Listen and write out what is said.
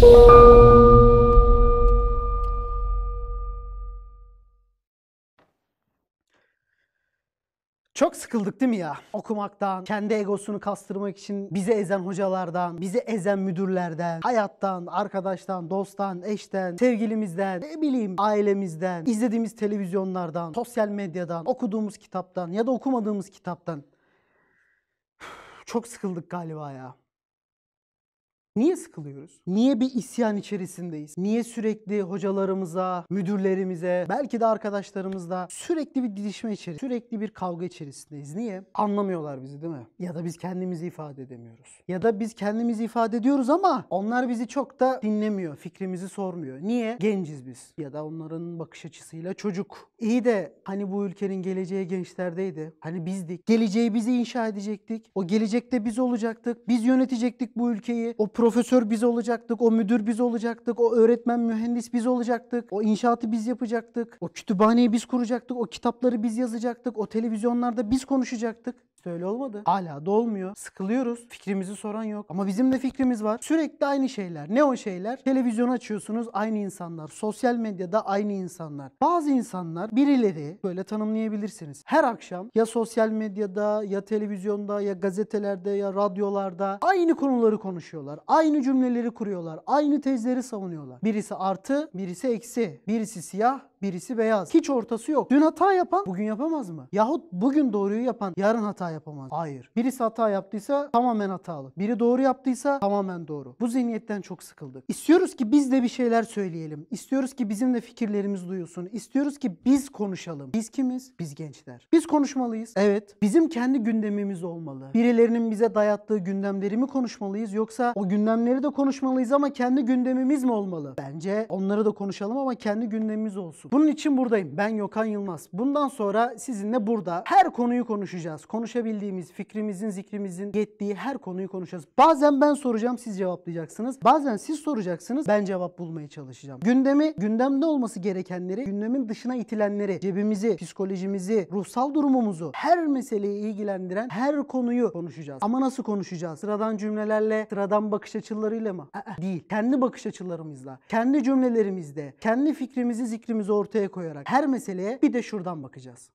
Çok sıkıldık değil mi ya? Okumaktan, kendi egosunu kastırmak için bize ezen hocalardan, bize ezen müdürlerden, hayattan, arkadaştan, dosttan, eşten, sevgilimizden, ne bileyim ailemizden, izlediğimiz televizyonlardan, sosyal medyadan, okuduğumuz kitaptan ya da okumadığımız kitaptan. Çok sıkıldık galiba ya. Niye sıkılıyoruz? Niye bir isyan içerisindeyiz? Niye sürekli hocalarımıza, müdürlerimize, belki de arkadaşlarımızla sürekli bir didişme içerisinde, sürekli bir kavga içerisindeyiz? Niye? Anlamıyorlar bizi değil mi? Ya da biz kendimizi ifade edemiyoruz. Ya da biz kendimizi ifade ediyoruz ama onlar bizi çok da dinlemiyor, fikrimizi sormuyor. Niye? Genciz biz. Ya da onların bakış açısıyla çocuk. İyi de hani bu ülkenin geleceği gençlerdeydi. Hani bizdik. Geleceği bizi inşa edecektik. O gelecekte biz olacaktık. Biz yönetecektik bu ülkeyi. O pro profesör biz olacaktık, o müdür biz olacaktık, o öğretmen mühendis biz olacaktık, o inşaatı biz yapacaktık, o kütüphaneyi biz kuracaktık, o kitapları biz yazacaktık, o televizyonlarda biz konuşacaktık. Üniversite öyle olmadı. Hala da olmuyor. Sıkılıyoruz. Fikrimizi soran yok. Ama bizim de fikrimiz var. Sürekli aynı şeyler. Ne o şeyler? Televizyon açıyorsunuz aynı insanlar. Sosyal medyada aynı insanlar. Bazı insanlar birileri böyle tanımlayabilirsiniz. Her akşam ya sosyal medyada ya televizyonda ya gazetelerde ya radyolarda aynı konuları konuşuyorlar. Aynı cümleleri kuruyorlar. Aynı tezleri savunuyorlar. Birisi artı, birisi eksi. Birisi siyah, birisi beyaz. Hiç ortası yok. Dün hata yapan bugün yapamaz mı? Yahut bugün doğruyu yapan yarın hata yapamaz. Hayır. Birisi hata yaptıysa tamamen hatalı. Biri doğru yaptıysa tamamen doğru. Bu zihniyetten çok sıkıldık. İstiyoruz ki biz de bir şeyler söyleyelim. İstiyoruz ki bizim de fikirlerimiz duyulsun. İstiyoruz ki biz konuşalım. Biz kimiz? Biz gençler. Biz konuşmalıyız. Evet. Bizim kendi gündemimiz olmalı. Birilerinin bize dayattığı gündemleri mi konuşmalıyız yoksa o gündemleri de konuşmalıyız ama kendi gündemimiz mi olmalı? Bence onları da konuşalım ama kendi gündemimiz olsun. Bunun için buradayım. Ben Yokan Yılmaz. Bundan sonra sizinle burada her konuyu konuşacağız. Konuşabildiğimiz, fikrimizin, zikrimizin yettiği her konuyu konuşacağız. Bazen ben soracağım, siz cevaplayacaksınız. Bazen siz soracaksınız, ben cevap bulmaya çalışacağım. Gündemi, gündemde olması gerekenleri, gündemin dışına itilenleri, cebimizi, psikolojimizi, ruhsal durumumuzu, her meseleyi ilgilendiren her konuyu konuşacağız. Ama nasıl konuşacağız? Sıradan cümlelerle, sıradan bakış açılarıyla mı? Aa, değil. Kendi bakış açılarımızla, kendi cümlelerimizde, kendi fikrimizi, zikrimizi ortaya koyarak her meseleye bir de şuradan bakacağız.